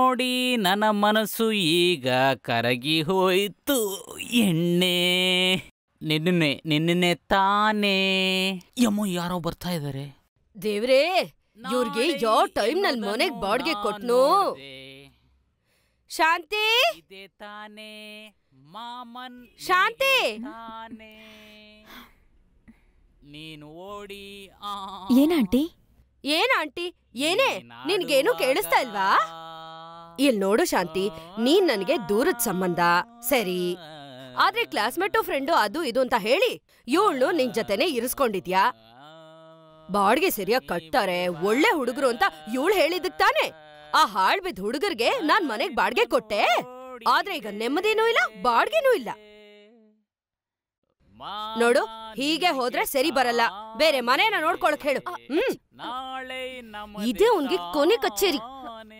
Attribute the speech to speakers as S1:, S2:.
S1: ನೋಡಿ ನನ್ನ ಮನಸ್ಸು ಈಗ ಕರಗಿ ಹೋಯಿತು ಎಣ್ಣೆ ನಿನ್ನೆ ನಿನ್ನೆ ತಾನೇ ಯಮ್ಮ ಯಾರೋ ಬರ್ತಾ ಇದಾರೆ
S2: ದೇವ್ರೇ ಇವ್ರಿಗೆ ಯಾವ ಟೈಮ್ ನಲ್ ಮನೆಗ್ ಬಾಡ್ಗೆ ಕೊಟ್ನು
S1: ಶಾಂತಿ ತಾನೇ ಮಾಮನ್ ಶಾಂತಿ
S2: ನೀನು ಓಡಿ ಏನ್ ಆಂಟಿ ಆಂಟಿ ಏನೇ ನಿನ್ಗೇನು ಕೇಳಿಸ್ತಾ ಇಲ್ವಾ ಇಲ್ ನೋಡು ಶಾಂತಿ ನೀನ್ ನನಗೆ ದೂರದ ಸಂಬಂಧ ಸರಿ ಆದ್ರೆ ಕ್ಲಾಸ್ಮೇಟು ಫ್ರೆಂಡು ಅದು ಇದು ಅಂತ ಹೇಳಿ ಇವಳು ನಿನ್ ಜೊತೆನೆ ಇರಿಸ್ಕೊಂಡಿದ್ಯಾ ಬಾಡ್ಗೆ ಸರಿಯಾಗಿ ಕಟ್ತಾರೆ ಒಳ್ಳೆ ಹುಡುಗರು ಅಂತ ಇವಳು ಹೇಳಿದಕ್ ತಾನೆ ಆ ಹಾಳ್ಬಿದ್ ಹುಡುಗರ್ಗೆ ನಾನ್ ಮನೆಗ್ ಬಾಡ್ಗೆ ಕೊಟ್ಟೆ ಆದ್ರೆ ಈಗ ನೆಮ್ಮದಿನೂ ಇಲ್ಲ ಬಾಡ್ಗೆನೂ ಇಲ್ಲ ನೋಡು ಹೀಗೆ ಹೋದ್ರೆ ಸರಿ ಬರಲ್ಲ ಬೇರೆ ಮನೇನ ನೋಡ್ಕೊಳಕ್ ಹೇಳು ಹ್ಮ್ ಇದೇ ಅವನ್ಗೆ ಕೊನೆ ಕಚೇರಿ